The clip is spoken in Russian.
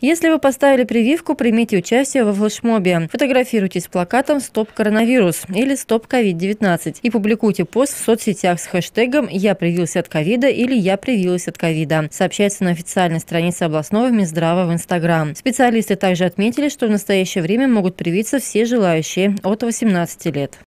Если вы поставили прививку, примите участие во флешмобе. Фотографируйтесь плакатом «Стоп коронавирус» или стоп ковид COVID-19» и публикуйте пост в соцсетях с хэштегом «Я привился от ковида» или «Я привилась от ковида», сообщается на официальной странице областного Минздрава в Инстаграм. Специалисты также отметили, что в настоящее время могут привиться все желающие от 18 лет.